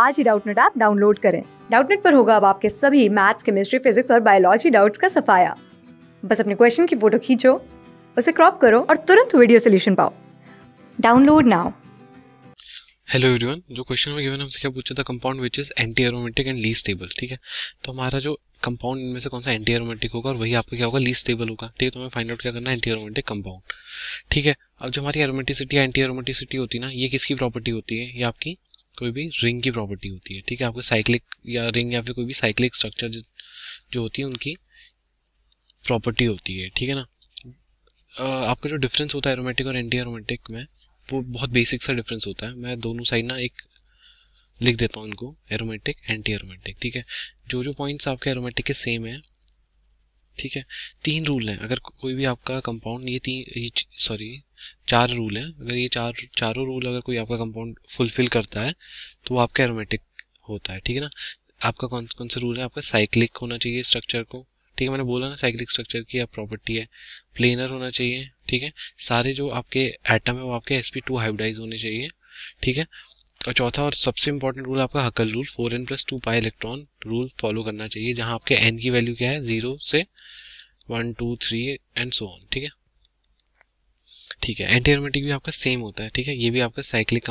आज ही Doubtnut app download करें डाउटनेट पर होगा अब आपके सभी मैथ्स केमिस्ट्री फिजिक्स और बायोलॉजी डाउट्स का सफाया बस अपने क्वेश्चन की फोटो खींचो उसे क्रॉप करो और तुरंत वीडियो सोल्यूशन पाओ डाउनलोड नाउ हेलो एवरीवन जो क्वेश्चन में गिवन हमसे क्या पूछा था compound which is anti aromatic and least stable ठीक है तो हमारा जो कंपाउंड इनमें से कौन सा एंटी एरोमेटिक होगा और वही आपको क्या होगा लीस्ट स्टेबल होगा ठीक है तो हमें फाइंड आउट क्या करना है एंटी एरोमेटिक कंपाउंड ठीक है अब जो हमारी एरोमेटिसिटी एंटी एरोमेटिसिटी होती है ना ये किसकी प्रॉपर्टी होती है ये आपकी कोई भी रिंग की प्रॉपर्टी होती है ठीक है आपको साइक्लिक या रिंग या फिर कोई भी साइक्लिक स्ट्रक्चर जो, जो होती है उनकी प्रॉपर्टी होती है ठीक है ना आपका जो डिफरेंस होता है एरोमेटिक और एंटी एरोमेटिक में वो बहुत बेसिक सा डिफरेंस होता है मैं दोनों साइड ना एक लिख देता हूँ इनको एरोमेटिक एंटी एरोमेटिक ठीक है जो जो पॉइंट्स आपके एरोमेटिक के सेम है ठीक है तीन रूल हैं अगर कोई भी आपका कंपाउंड ये तीन सॉरी चार रूल हैं अगर ये चार चारों रूल अगर कोई आपका कंपाउंड फुलफिल करता है तो वो आपका एरोमेटिक होता है ठीक है ना आपका कौन कौन सा रूल है आपका साइक्लिक होना चाहिए स्ट्रक्चर को ठीक है मैंने बोला ना साइक्लिक स्ट्रक्चर की आप प्रॉपर्टी है प्लेनर होना चाहिए ठीक है सारे जो आपके एटम है वो आपके एस पी टू हाइब्रिडाइज होने चाहिए ठीक है और चौथा और सबसे इंपॉर्टेंट रूल आपका Huckel rule four n plus two pi electron rule follow करना चाहिए जहां आपके एन की वैल्यू क्या है जीरो से one two three and so on ठीक है ठीक है एंटी एरोमेटिक भी आपका सेम होता है ठीक है ये भी आपका साइक्लिक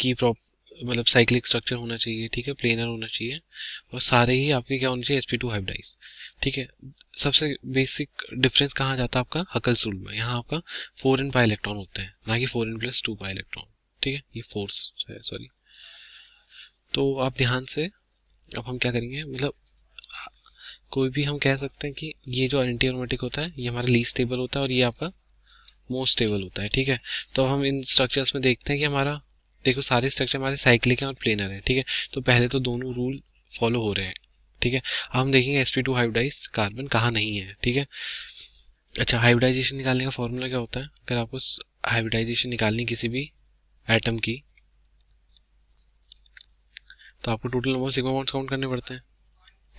की प्रॉप मतलब साइक्लिक स्ट्रक्चर होना चाहिए ठीक है प्लेनर होना चाहिए और सारे ही आपके क्या होने चाहिए एसपी टू हाइब्रिडाइज ठीक है सबसे बेसिक डिफरेंस कहाँ जाता है आपका हकल सूल में यहाँ आपका फोर एन पाई इलेक्ट्रॉन होते हैं ना कि four n plus two pi electron ठीक है ये फोर्स है सॉरी तो आप ध्यान से अब हम क्या करेंगे मतलब कोई भी हम कह सकते हैं कि ये जो आइडेंटी ऑटोमेटिक होता है ये हमारा लीस्ट टेबल होता है और ये आपका मोस्ट स्टेबल होता है ठीक है तो हम इन स्ट्रक्चर्स में देखते हैं कि हमारा देखो सारे स्ट्रक्चर हमारे साइक्लिक हैं और प्लेनर हैं ठीक है तो पहले तो दोनों रूल फॉलो हो रहे हैं ठीक है अब हम देखेंगे S P two hybridise carbon कहाँ नहीं है ठीक है अच्छा हाइब्रिडाइजेशन निकालने का फॉर्मूला क्या होता है अगर आपको हाइब्रिडाइजेशन निकालनी किसी भी एटम की तो आपको total number of sigma bonds count करने पड़ते हैं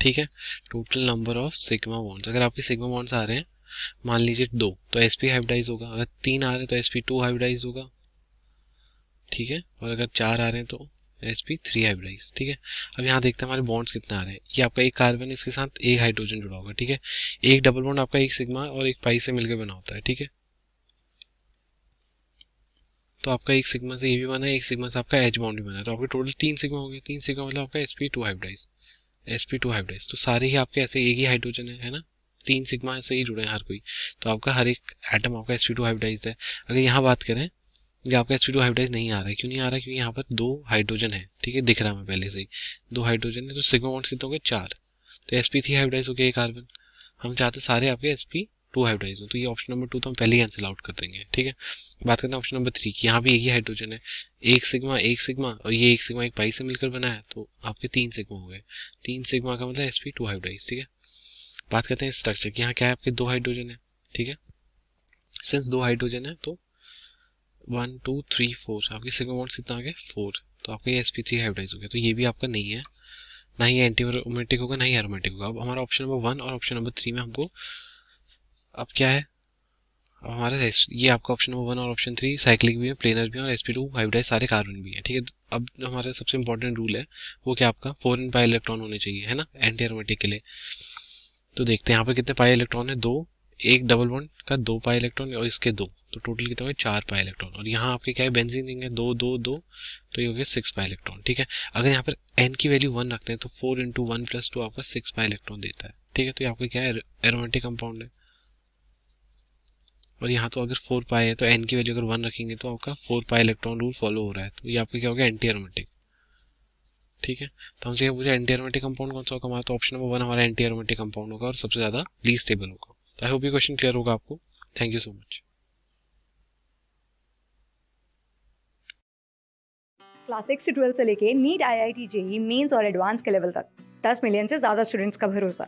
ठीक है total number of sigma bonds अगर आपके सिग्मा बॉन्ड्स आ रहे हैं मान लीजिए दो तो एस पी हाइब्रिडाइज होगा अगर तीन आ रहे हैं तो एस पी टू हाइब्रिडाइज होगा ठीक है और अगर चार आ रहे हैं तो एस पी थ्री हाइब्रिडाइज ठीक है अब यहाँ देखते हैं हमारे बॉन्ड्स कितने आ रहे हैं ये आपका एक कार्बन इसके साथ एक हाइड्रोजन जुड़ा होगा ठीक है एक डबल बॉन्ड आपका एक सिग्मा और एक पाई से मिलकर बना होता है ठीक है तो आपका एक सिग्मा से ए भी बना है एक सिग्मा से आपका एच बाउंड भी बना है तो आपके टोटल तीन सिग्मा हो गए तीन सिग्मा मतलब आपका S P two hybridise S P two hybridise तो सारे ही आपके ऐसे एक ही हाइड्रोजन है है ना तीन सिग्मा से ही जुड़े हैं हर कोई तो आपका हर एक आइटम आपका एस पी टू हाइब्रिडाइज है अगर यहाँ बात करें ये आपका एस पी टू हाइब्रिडाइज नहीं आ रहा है क्यों नहीं आ रहा है क्योंकि यहाँ पर दो हाइड्रोजन है ठीक है दिख रहा है मैं पहले से ही दो हाइड्रोजन है तो सिग्मा बॉन्ड्स कितने हो गए चार तो एस पी थ्री हाइब्रिडाइज हो गया एक कार्बन हम चाहते सारे आपके एस पी टू हाइब्रिडाइज तो ये ऑप्शन नंबर टू तो हम पहले ही कैंसिल आउट कर देंगे ठीक है बात करते हैं ऑप्शन नंबर थ्री की यहाँ भी एक ही हाइड्रोजन है एक सिग्मा एक सिग्मा और ये एक सिग्मा एक पाई से मिलकर बना है तो आपके तीन सिग्मा हो गए तीन सिग्मा का मतलब एस पी टू हाइड्राइज ठीक है बात करते हैं स्ट्रक्चर की यहाँ क्या है आपके दो हाइड्रोजन है ठीक है सिंस दो हाइड्रोजन है तो वन टू थ्री फोर आपके सिग्मा बॉन्ड्स कितना आ गया फोर तो आपका ये एस पी थ्री हाइब्रिडाइज हो गया तो ये भी आपका नहीं है ना ही एंटीमेटिक होगा ना ही एरोमेटिक होगा अब हमारा ऑप्शन नंबर वन और ऑप्शन नंबर थ्री में हमको अब क्या है अब हमारे ये आपका ऑप्शन नंबर वन और ऑप्शन थ्री साइक्लिक भी है प्लेनर भी है और एस पी टू हाइब्रिडाइज सारे कार्बन भी है ठीक है अब जो हमारा सबसे इंपॉर्टेंट रूल है वो क्या आपका फोर इन पाई इलेक्ट्रॉन होने चाहिए है ना एंटी एरोमेटिक के लिए तो देखते हैं यहाँ पर कितने पाई इलेक्ट्रॉन है दो एक डबल वन का दो पाई इलेक्ट्रॉन और इसके दो तो टोटल कितने हुए चार पाई इलेक्ट्रॉन और यहाँ आपके क्या है बेंजीन रिंग है दो दो दो तो ये हो गया सिक्स पाई इलेक्ट्रॉन ठीक है अगर यहाँ पर एन की वैल्यू वन रखते हैं तो four into one plus two आपका सिक्स पाई इलेक्ट्रॉन देता है ठीक है तो ये आपका क्या है एरोमेटिक कंपाउंड है और यहाँ तो अगर फोर पाए है तो एन की वैल्यू अगर वन रखेंगे तो आपका four pi electron rule follow हो रहा है तो ये आपका क्या होगा एंटी एरोमेटिक ठीक है तो हमसे ये पूछा एंटी एरोमेटिक कंपाउंड कौन सा होगा हमारा तो ऑप्शन नंबर वन हमारा एंटी एरोमेटिक कंपाउंड होगा और सबसे ज़्यादा लीज स्टेबल होगा तो आई होप ये क्वेश्चन क्लियर होगा आपको thank you so much class six से ट्वेल्थ से लेके NEET I I T JEE mains और एडवांस के लेवल तक दस मिलियन से ज़्यादा स्टूडेंट्स का भरोसा